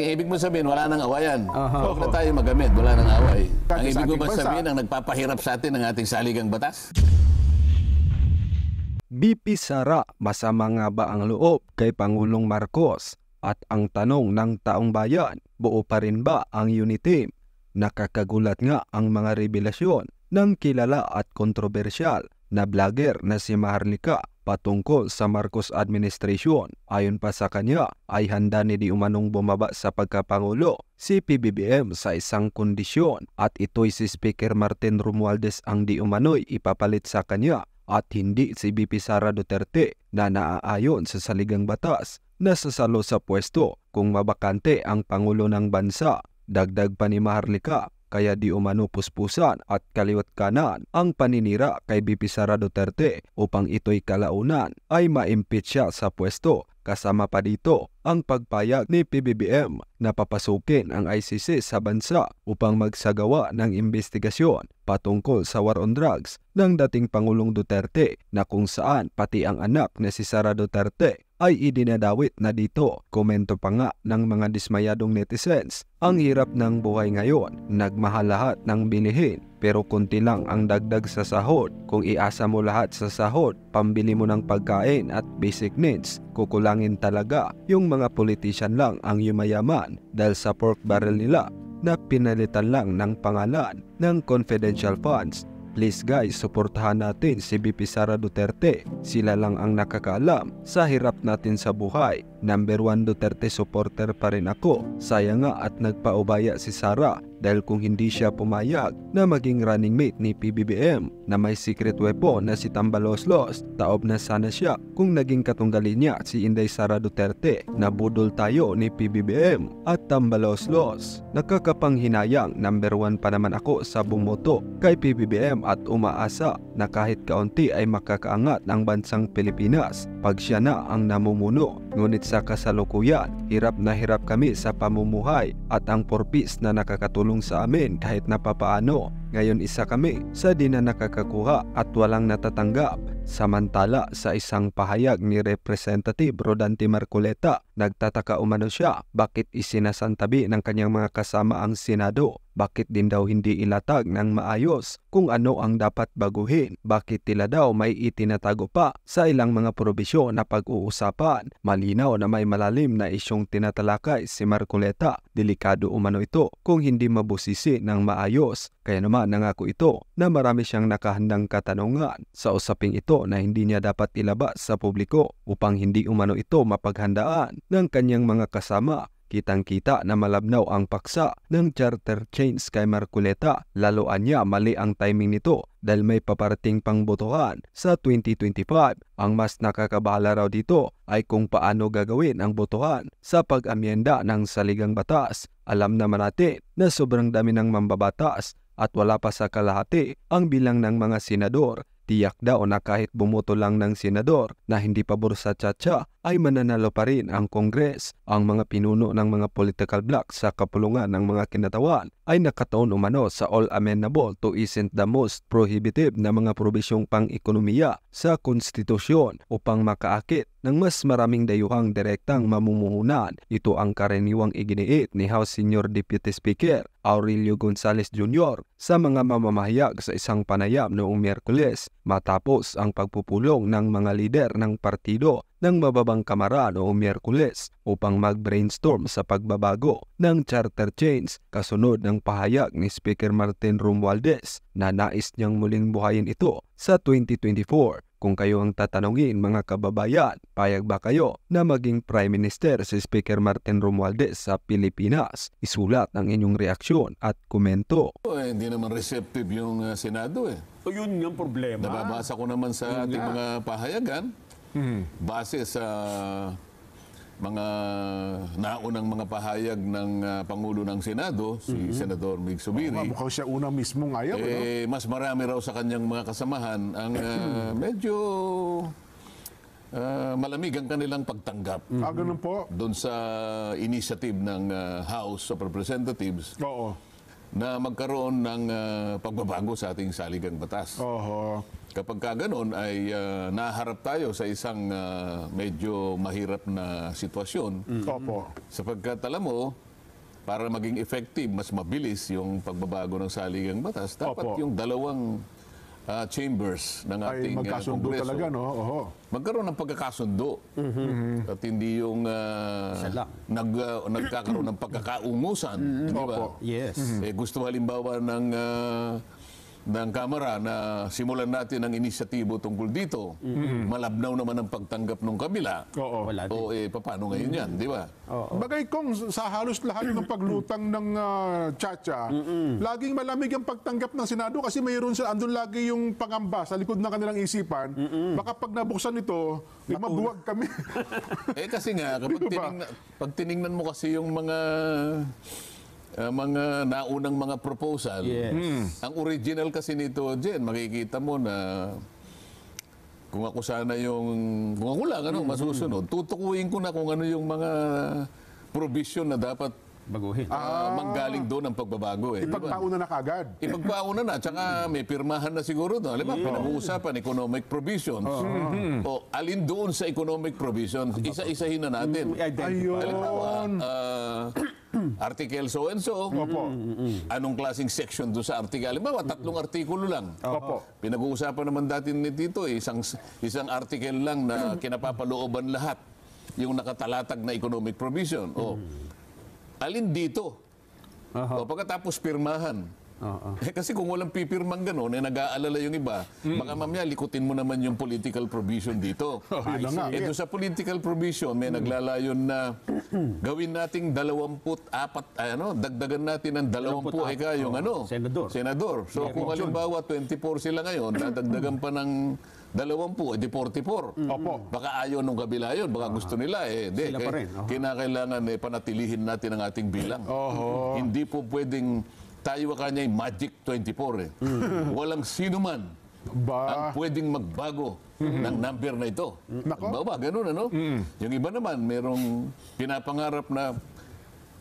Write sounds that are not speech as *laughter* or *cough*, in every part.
Ibig mo sabihin, wala nang awayan. Uh-huh. Huwag na tayo magamit, wala nang away. Ang ibig mo ba sabihin, ang nagpapahirap sa atin ang ating saligang batas? BP Sara, masama nga ba ang loob kay Pangulong Marcos? At ang tanong ng taong bayan, buo pa rin ba ang unity? Nakakagulat nga ang mga revelasyon ng kilala at kontrobersyal na vlogger na si Maharlika patungkol sa Marcos administration. Ayon pa sa kanya ay handa ni di umanong bumaba sa pagkapangulo si PBBM sa isang kondisyon at ito'y si Speaker Martin Romualdez ang di umano'y ipapalit sa kanya at hindi si BP Sara Duterte na naaayon sa saligang batas na sasalo sa pwesto kung mabakante ang Pangulo ng Bansa. Dagdag pa ni Maharlika, kaya di umano puspusan at kaliwat kanan ang paninira kay BP Sara Duterte upang ito'y kalaunan ay maimpeach siya sa pwesto kasama pa dito ang pagpayag ni PBBM na papasukin ang ICC sa bansa upang magsagawa ng investigasyon patungkol sa war on drugs ng dating Pangulong Duterte na kung saan pati ang anak na si Sara Duterte ay idinadawit na dito. Komento pa nga ng mga dismayadong netizens, ang hirap ng buhay ngayon, nagmahal lahat ng bilihin, pero konti lang ang dagdag sa sahod. Kung iasa mo lahat sa sahod, pambili mo ng pagkain at basic needs, kukulangin talaga. Yung mga politician lang ang yumayaman dahil sa pork barrel nila na pinalitan lang ng pangalan ng confidential funds Please guys, suportahan natin si BP Sara Duterte. Sila lang ang nakakaalam sa hirap natin sa buhay. Number 1 Duterte supporter pa rin ako. Sayang nga at nagpaubaya si Sara dahil kung hindi siya pumayag na maging running mate ni PBBM na may secret weapon na si Tambaloslos, taob na sana siya kung naging katunggali niya si Inday Sara Duterte na budol tayo ni PBBM at Tambaloslos. Nakakapanghinayang number one pa naman ako sa bumoto kay PBBM at umaasa na kahit kaunti ay makakaangat ang bansang Pilipinas pag siya na ang namumuno Ngunit sa kasalukuyan, hirap na hirap kami sa pamumuhay at ang purpose na nakakatulong sa amin kahit napapaano ngayon isa kami sa di na nakakakuha at walang natatanggap. Samantala sa isang pahayag ni Representative Rodante Marcoleta, nagtataka umano siya bakit isinasantabi ng kanyang mga kasama ang Senado. Bakit din daw hindi ilatag ng maayos kung ano ang dapat baguhin? Bakit tila daw may itinatago pa sa ilang mga probisyon na pag-uusapan? Malinaw na may malalim na isyong tinatalakay si Marcoleta. Delikado umano ito kung hindi mabusisi ng maayos. Kaya naman nangako ito na marami siyang nakahandang katanungan sa usaping ito na hindi niya dapat ilabas sa publiko upang hindi umano ito mapaghandaan ng kanyang mga kasama Kitang-kita na malabnaw ang paksa ng charter chains kay Marculeta, laloan niya mali ang timing nito dahil may paparating pang botohan sa 2025. Ang mas nakakabahala raw dito ay kung paano gagawin ang botohan sa pag-amyenda ng saligang batas. Alam naman natin na sobrang dami ng mambabatas at wala pa sa kalahati ang bilang ng mga senador. Tiyak daw na kahit bumoto lang ng senador na hindi pabor sa tsa-tsa ay mananalo pa rin ang Kongres. Ang mga pinuno ng mga political blocs sa kapulungan ng mga kinatawan ay nakataon umano sa all amenable to isn't the most prohibitive na mga probisyong pang-ekonomiya sa konstitusyon upang makaakit ng mas maraming dayuhang direktang mamumuhunan. Ito ang karaniwang iginiit ni House Senior Deputy Speaker Aurelio Gonzalez Jr. sa mga mamamahayag sa isang panayam noong Miyerkules matapos ang pagpupulong ng mga lider ng partido ng mababang kamara noong Miyerkules upang mag-brainstorm sa pagbabago ng charter chains kasunod ng pahayag ni Speaker Martin Romualdez na nais niyang muling buhayin ito sa 2024. Kung kayo ang tatanungin mga kababayan, payag ba kayo na maging Prime Minister si Speaker Martin Romualdez sa Pilipinas? Isulat ang inyong reaksyon at komento. Oh, eh, hindi naman receptive yung uh, Senado eh. O so, yun nga problema. Nababasa ko naman sa ating mga pahayagan hmm. base sa mga naunang mga pahayag ng uh, Pangulo ng Senado, si mm-hmm. Senator Mig Subiri. Oh, siya una mismo ayaw. Eh, no? Mas marami raw sa kanyang mga kasamahan ang uh, medyo uh, malamig ang kanilang pagtanggap. Mm-hmm. Ah, ganun po. Doon sa initiative ng uh, House of Representatives. Oo na magkaroon ng uh, pagbabago sa ating saligang batas. Oho. Kapag ka ay uh, naharap tayo sa isang uh, medyo mahirap na sitwasyon. Mm. Opo. Sapagkat alam mo, para maging effective, mas mabilis yung pagbabago ng saligang batas, dapat Opo. yung dalawang uh, chambers ng ating Ay, ah, magkasundo uh, talaga, no? Oho. Magkaroon ng pagkakasundo. Mm-hmm. At hindi yung uh, nag, uh, nagkakaroon ng pagkakaungusan. Mm-hmm. Di ba? Yes. Mm-hmm. Eh, gusto halimbawa ng uh, ng Kamara na simulan natin ang inisyatibo tungkol dito, mm-hmm. malabnaw naman ang pagtanggap ng kabila. Oo. Wala din. O eh, paano ngayon yan, di ba? Bagay kong sa halos lahat ng paglutang ng uh, Chacha, mm-hmm. laging malamig ang pagtanggap ng Senado kasi mayroon sila, andun lagi yung pangamba sa likod ng kanilang isipan. Mm-hmm. Baka pag nabuksan ito, eh, mabuwag kami. *laughs* eh kasi nga, kapag diba? tinignan, pag tiningnan mo kasi yung mga uh, mga naunang mga proposal. Yes. Mm. Ang original kasi nito, Jen, makikita mo na kung ako sana yung, kung ako lang, ano, mm-hmm. masusunod, tutukuin ko na kung ano yung mga provision na dapat baguhin. Ah, ah. manggaling doon ang pagbabago eh. Ipagpauna na kagad. Ipagpauna na, tsaka may pirmahan na siguro doon. Alam mo, yeah. pinag-uusapan, economic provisions. Oh. Mm-hmm. O, alin doon sa economic provisions, isa-isahin na natin. Mm, Ayun. Halimbawa, uh, article so-and-so. Opo. Anong klaseng section doon sa article? Halimbawa, tatlong artikulo lang. Opo. Pinag-uusapan naman dati ni Tito, eh, isang, isang article lang na kinapapalooban lahat. Yung nakatalatag na economic provision. O, alin dito? Opo. O, pagkatapos pirmahan, Oo. Eh, kasi kung walang pipirmang gano'n, eh, nag-aalala yung iba, baka mamaya likutin mo naman yung political provision dito. *laughs* Oh, yun na nga. Eh, doon sa political provision, may naglalayon na *clears throat* gawin nating 24, ay, ano, dagdagan natin ng 20 eka yung ano, senador. senador. So kung halimbawa 24 sila ngayon, dadagdagan pa ng 20, edi 44. Opo. Baka ayaw nung kabila yun, baka ah. gusto nila eh. Di, Sila pa rin, oo. Kinakailangan eh, panatilihin natin ang ating bilang. Oho. Hindi po pwedeng tayo kanya'y Magic 24 eh. Mm. Walang sino man ang pwedeng magbago ng number na ito. Nako. Bawa, ganun ano? Yung iba naman, merong pinapangarap na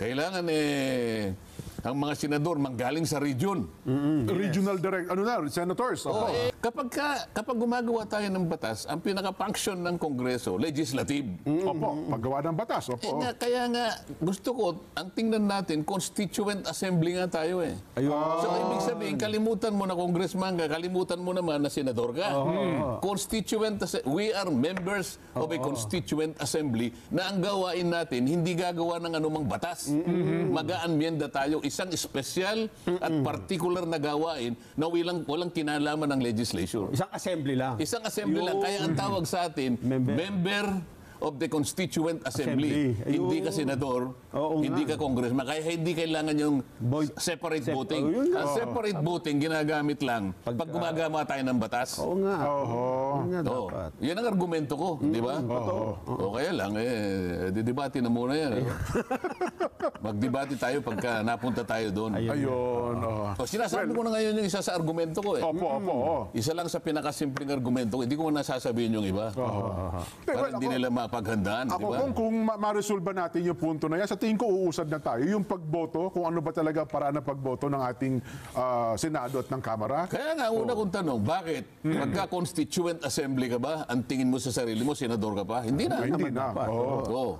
kailangan eh ang mga senador manggaling sa region. Mm-hmm. Yes. Regional direct, ano na, senators. Oh, eh, kapag, ka, kapag gumagawa tayo ng batas, ang pinaka-function ng Kongreso, legislative. Mm-hmm. Opo, paggawa ng batas. Opo. Eh, nga, kaya nga, gusto ko, ang tingnan natin, constituent assembly nga tayo eh. Ayun. So, ibig sabihin, kalimutan mo na congressman ka, kalimutan mo naman na senador ka. Oh. Hmm. Constituent, we are members oh. of a constituent assembly na ang gawain natin, hindi gagawa ng anumang batas. Mm-hmm. Mag-aamyenda tayo, isang special at particular na gawain na walang, walang kinalaman ng legislature. Isang assembly lang. Isang assembly lang. Kaya ang tawag sa atin, member of the Constituent Assembly. Assembly. Hindi ka senador, Oo hindi ka congressman. Kaya hindi kailangan yung Boy- separate Sep- voting. Oh, yun. Ang Oo. separate voting ginagamit lang pag, Pag- gumagawa tayo ng batas. Oo nga. Oho. Yun nga Oo. dapat. Yan ang argumento ko, di ba? Mm, oo. O kaya lang, eh, didebate na muna yan. eh. *laughs* Magdebate tayo pagka napunta tayo doon. Ayun. Oh. O sinasabi ko na ngayon yung isa sa argumento ko eh. Opo, opo. Mm. oo. Isa lang sa pinakasimpleng argumento ko, hindi ko na sasabihin yung iba. Para hindi nila ma napaghandaan, di Ako ba? kung, kung ma- maresolba natin yung punto na yan, sa tingin ko uusad na tayo. Yung pagboto, kung ano ba talaga para na pagboto ng ating ah, Senado at ng Kamara. Kaya nga, una kong tanong, bakit? Pagka mm. Constituent Assembly ka ba, ang tingin mo sa sarili mo, senador ka pa? Hindi na. Ay, hindi na. dapat. Oo. Oo. Oh.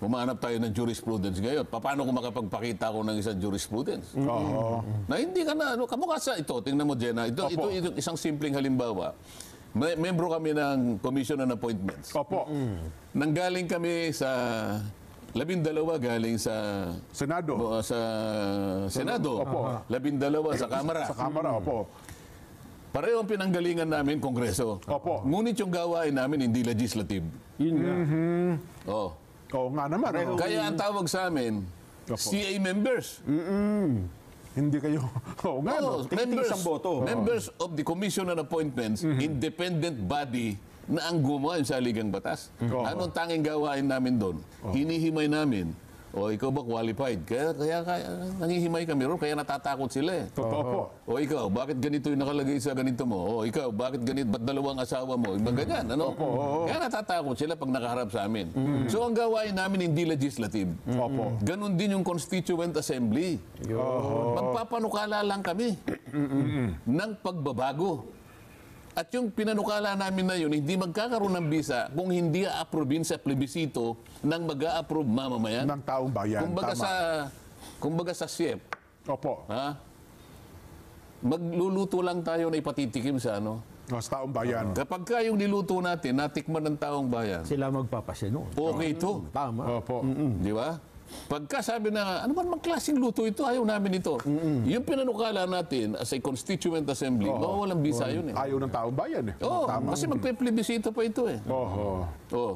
Umahanap tayo ng jurisprudence ngayon. Paano ko makapagpakita ako ng isang jurisprudence? Oo. Na hindi ka na, ano, kamukha sa ito, tingnan mo Jenna, ito, ito, ito, isang simpleng halimbawa. May, membro kami ng Commission on Appointments. Opo. Mm. Nanggaling kami sa labindalawa galing sa Senado. o, sa Senado. Opo. Labindalawa sa Kamara. Sa Kamara, opo. Mm. Pareho ang pinanggalingan namin, Kongreso. Opo. Ngunit yung gawain namin hindi legislative. Yun nga. Mm-hmm. Oh. Oo nga naman. oh. Kaya ang tawag sa amin, CA members. Mm-mm. Hindi kayo... *laughs* Oo oh, nga, no, no? members, boto. Members of the Commission on Appointments, mm-hmm. independent body na ang gumawa sa aligang batas. Mm-hmm. Anong tanging gawain namin doon? Oh. Hinihimay namin o ikaw ba qualified? Kaya, kaya, kaya nangihimay kami ron, kaya natatakot sila eh. Totoo po. O ikaw, bakit ganito yung nakalagay sa ganito mo? O ikaw, bakit ganito, ba't dalawang asawa mo? Ibang ganyan, ano? Opo, oo. Kaya natatakot sila pag nakaharap sa amin. Mm-hmm. So ang gawain namin hindi legislative. Opo. Ganon din yung Constituent Assembly. Magpapanukala lang kami ng pagbabago. At yung pinanukala namin na yun, hindi magkakaroon ng visa kung hindi a-approve sa plebisito ng mag a mamamayan. Ng taong bayan. Kung baga sa, kung baga sa SIEP. Opo. Ha? Magluluto lang tayo na ipatitikim sa ano. Mas taong bayan. Uh, kapag ka yung niluto natin, natikman ng taong bayan. Sila magpapasya noon. Okay ito. Tama. Opo. mm Di ba? Pagka sabi na, ano man mang klaseng luto ito, ayaw namin ito. Mm-mm. Yung pinanukala natin as a constituent assembly, Oo. mawawalang bisa yun eh. Ayaw ng taong bayan eh. Oo, Tama. kasi magpe-plebiscito pa ito eh. Oo. Oo.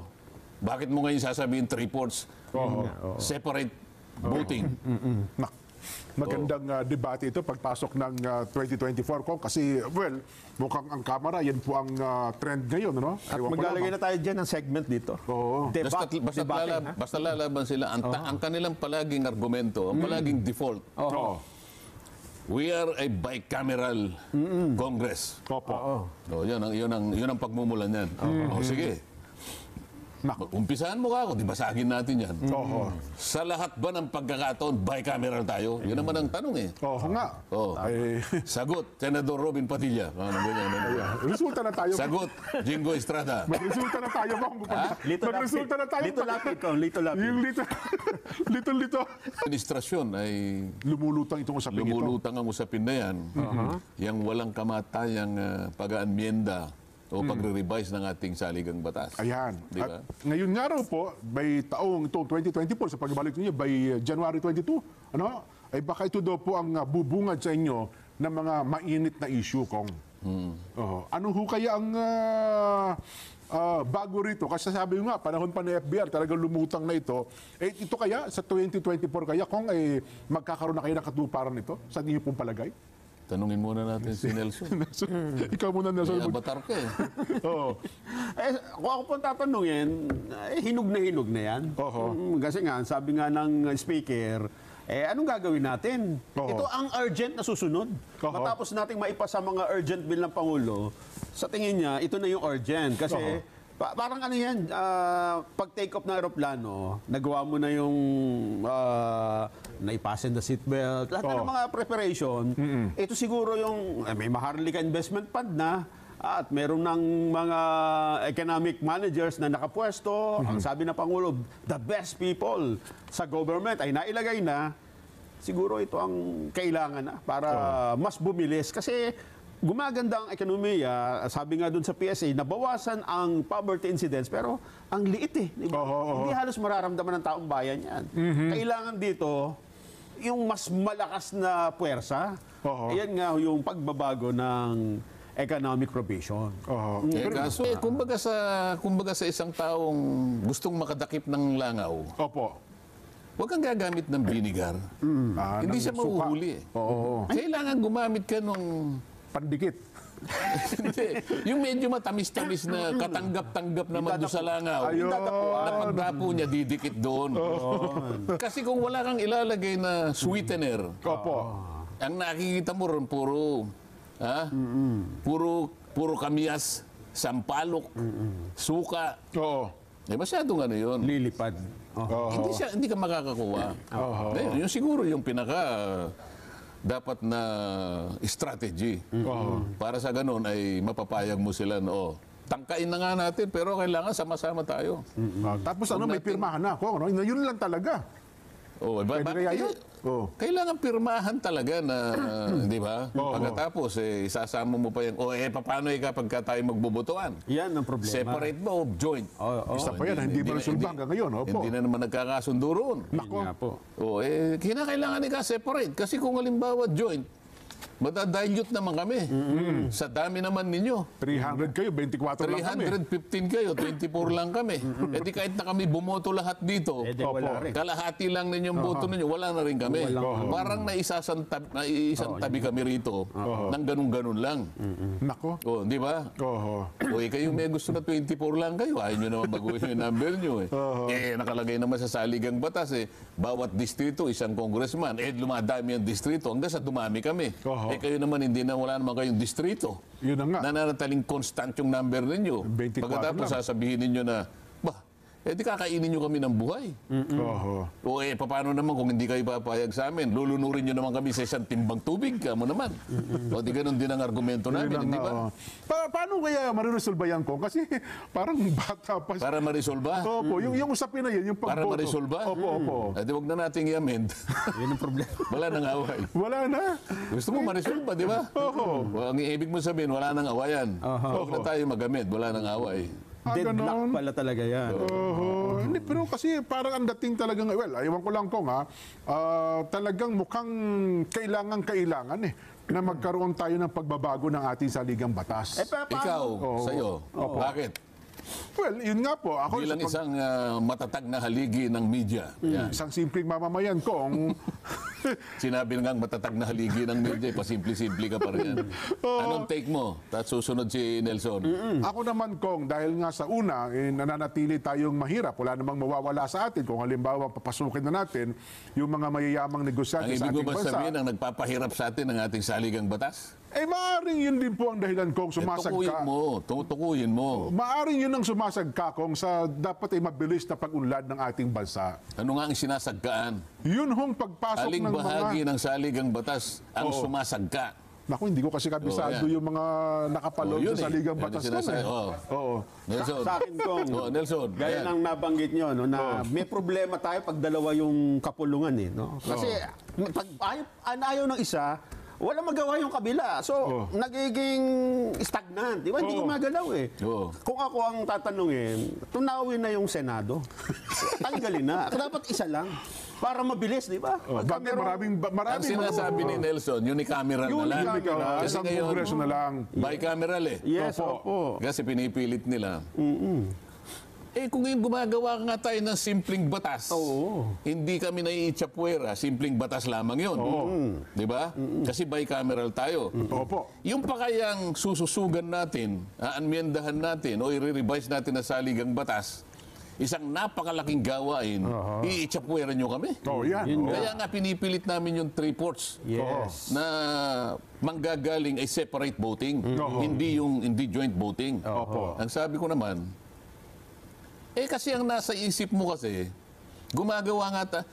Bakit mo ngayon sasabihin three-fourths Oo. separate voting? Nak- Magandang uh, debate ito pagpasok ng uh, ah, 2024 ko kasi well, mukhang ang kamera yan po ang uh, trend ngayon, no? At maglalagay na tayo diyan ng segment dito. Oo. Debat, basta, basta, debate, lala, basta lalaban sila ang, ta- oh. ang kanilang palaging argumento, ang mm. palaging mm. default. Oo. Oh. Oh. We are a bicameral Mm-mm. Congress. Opo. Oo. So, yun ang yun ang yun ang pagmumulan niyan. Mm-hmm. Oh, sige. Nako. Umpisahan mo ka ako, di basagin natin yan. Oo. Sa lahat ba ng pagkakataon, bicameral tayo? Yun naman ang tanong eh. Oo nga. Oo. Ay, *laughs* Sagot, Senador Robin Padilla. Ano ganyan, ano resulta na tayo. Sagot, Jingo Estrada. *laughs* Magresulta na tayo ba? Ha? Lito Magresulta na tayo. Lito lapit ko, oh, lito lapit. Yung lito, *laughs* lito, lito. Administrasyon ay Lumulutang itong usapin ito. lumulutang ang usapin na yan. Yang walang kamatayang uh, ah, pag-aanmienda o mm. pagre-revise ng ating saligang batas. Ayan. Di ba? At ngayon nga raw po, by taong ito, 2024, sa pagbalik niya, by January 22, ano, ay baka ito daw po ang ah, bubungad sa inyo ng mga mainit na issue, Kong. Hmm. Oo. ano ho kaya ang uh, ah, bago rito? Kasi sabi nga, panahon pa ni FBR, talagang lumutang na ito. Eh, ito kaya, sa 2024 kaya, Kong, eh, magkakaroon na kayo ng katuparan nito? Sa inyo pong palagay? Tanungin muna natin si Nelson. Nelson. *laughs* Hmm. Ikaw muna, Nelson. May avatar ka eh. *laughs* Oo. Eh, kung ako pong tatanungin, eh, hinog na hinog na yan. Oo. Mm, Kasi nga, sabi nga ng speaker, eh, anong gagawin natin? Oo. Ito ang urgent na susunod. Oo. Matapos nating maipasa mga urgent bill ng Pangulo, sa tingin niya, ito na yung urgent. Kasi Oo. Pa- parang ano yan, uh, pag take off ng aeroplano, nagawa mo na yung uh, naipasin the seatbelt, lahat oh. na ng mga preparation. Mm-hmm. Ito siguro yung eh, may maharlika investment fund na at meron ng mga economic managers na nakapwesto. Mm-hmm. Ang sabi ng Pangulo, the best people sa government ay nailagay na. Siguro ito ang kailangan na para oh. mas bumilis. Kasi gumaganda ang ekonomiya, sabi nga doon sa PSA, nabawasan ang poverty incidence, pero ang liit eh. Diba? Oh, oh, oh. Hindi halos mararamdaman ng taong bayan yan. Mm-hmm. Kailangan dito, yung mas malakas na puwersa, oh, oh. ayan nga yung pagbabago ng economic provision. Oh. Mm. Eh, kaso, eh, kumbaga sa kumbaga sa isang taong gustong makadakip ng langaw. Opo. Huwag kang gagamit ng vinegar. Mm. Ah, Hindi siya mahuhuli. Eh. Oo. Kailangan gumamit ka ng pandikit. *laughs* Hindi. yung medyo matamis-tamis na katanggap-tanggap na madusalangaw. Ayun. Napagdapo niya, didikit doon. Kasi kung wala kang ilalagay na sweetener, Opo. ang nakikita mo ron, puro, ha? mm puro, puro kamias, sampalok, suka. Oo. Eh, masyadong ano yun. Lilipad. Oo. Hindi, siya, hindi ka makakakuha. Oo. Eh, yun siguro yung pinaka dapat na strategy. Mm-hmm. Para sa ganun ay mapapayag mo sila no oh, tangkain na nga natin, pero kailangan sama-sama tayo. Mm-hmm. Tapos ano, Kung ano, may pirmahan na ko Ano? Yun lang talaga. Oh, ba- Pwede ba- kaya eh, yun? Oh. Kailangan pirmahan talaga na, *coughs* di ba? Oh, Pagkatapos, eh, isasama mo pa yan. O, eh, paano eh kapag tayo magbubutuan? Yan ang problema. Separate mo, joint. Oh, oh. Isa pa yan, hindi, hindi pa nasulba hanggang ngayon. Opo. Hindi na naman nagkakasundo roon. Nako. O, eh, kinakailangan ka separate. Kasi kung halimbawa joint, madadilute naman kami. Mm-hmm. Sa dami naman ninyo. 300 kayo, 24 lang kami. 315 kayo, 24 lang kami. E di kahit na kami bumoto lahat dito, e wala rin. kalahati lang ninyong uh-huh. boto ninyo, wala na rin kami. uh-huh. Parang naisasantab, naisantabi uh-huh. kami rito uh-huh. ng ganun-ganun lang. Mm-hmm. Nako. Oh, di ba? Oo. Uh-huh. Oh, okay, eh, kayo may gusto na 24 lang kayo. Ayaw nyo naman baguhin yung number nyo. Eh. Uh-huh. eh, nakalagay naman sa saligang batas eh. Bawat distrito, isang congressman. Eh, lumadami ang distrito hanggang sa dumami kami. Uh-huh. Oho. Eh kayo naman, hindi na wala naman kayong distrito. Yun na nga. Nananataling constant yung number ninyo. 24 Pagkatapos sasabihin ninyo na eh di kakainin nyo kami ng buhay. Mm-mm. Oho. O eh, paano naman kung hindi kayo papayag sa amin? Lulunurin nyo naman kami sa isang timbang tubig, kamo naman. Mm-mm. O di ganun din ang argumento namin, hindi ba? Pa- paano kaya mariresolba yan ko? Kasi *laughs* parang bata pa. Para marisolba? Opo, mm-hmm. yung, yung usapin na yun, yung pagboto. Para marisolba? Opo, opo. Mm-hmm. At eh, huwag na nating i-amend. *laughs* yan ang problema. wala nang away. Wala na. Gusto mo marisolba, di ba? Oho. Ang ibig mo sabihin, wala nang awayan. Oho. Huwag na tayo mag-amend, wala nang away. Ah, Deadlock pala talaga yan. Oo. Hindi, pero kasi parang ang dating talagang, eh, well, aywan ko lang kung ha, ah, talagang mukhang kailangan-kailangan eh na magkaroon tayo ng pagbabago ng ating saligang batas. Eh, pa, paano? Ikaw, sa'yo, bakit? Well, yun nga po. Ako, Bilang pag... isang uh, matatag na haligi ng media. Mm. Isang simpleng mamamayan kong... *laughs* Sinabi ngang matatag na haligi ng media, pasimple-simple ka pa rin. *laughs* oh. Anong take mo? Tapos susunod si Nelson. Mm-mm. Ako naman kong, dahil nga sa una, eh, nananatili tayong mahirap. Wala namang mawawala sa atin. Kung halimbawa, papasukin na natin yung mga mayayamang negosyante sa ating bansa. Ang ibig mo ba sabihin, ang nagpapahirap sa atin ang ating saligang batas? Eh, maaaring yun din po ang dahilan kung eh, sumasagka. Eh, mo, tutukuyin mo. Maaaring yun ang sumasagka kung sa dapat ay mabilis na pag-unlad ng ating bansa. Ano nga ang sinasagkaan? Yun hong pagpasok Aling ng mga... bahagi ng saligang batas ang Oo. sumasagka. Naku, hindi ko kasi kabisado oh, yung mga nakapaloob oh, sa Saligang eh. Batas nun eh. Oh. Oo. Nelson. Sa, sa akin kong, oh, Nelson. gaya ng nabanggit nyo, no, na oh. may problema tayo pag dalawa yung kapulungan eh. No? Kasi oh. pag ayaw, ayaw ng isa, wala magawa yung kabila. So, oh. nagiging stagnant. Di ba? Hindi oh. gumagalaw eh. Oh. Kung ako ang tatanungin, tunawin na yung Senado. *laughs* Tanggalin na. Dapat isa lang. Para mabilis, di ba? Oh, Pagka maraming, maraming. Ang sinasabi ni Nelson, unicameral na lang. Unicameral. Kasi Isang na lang. Bicameral eh. Yes, opo. opo. Kasi pinipilit nila. Mm-mm. Eh kung yung gumagawa nga tayo ng simpleng batas, Oo. hindi kami naiitsapwera, simpleng batas lamang yun. Oo. Mm. Di ba? Kasi bicameral tayo. Opo. Yung pa kayang sususugan natin, aanmyendahan natin o i-revise natin na saligang batas, isang napakalaking gawain, uh nyo kami. Oo, yan. Yun Kaya nga pinipilit namin yung three ports Yes. na manggagaling ay separate voting, Oo. Mm. hindi yung hindi joint voting. Opo. Ang sabi ko naman, eh kasi ang nasa isip mo kasi, gumagawa nga ta,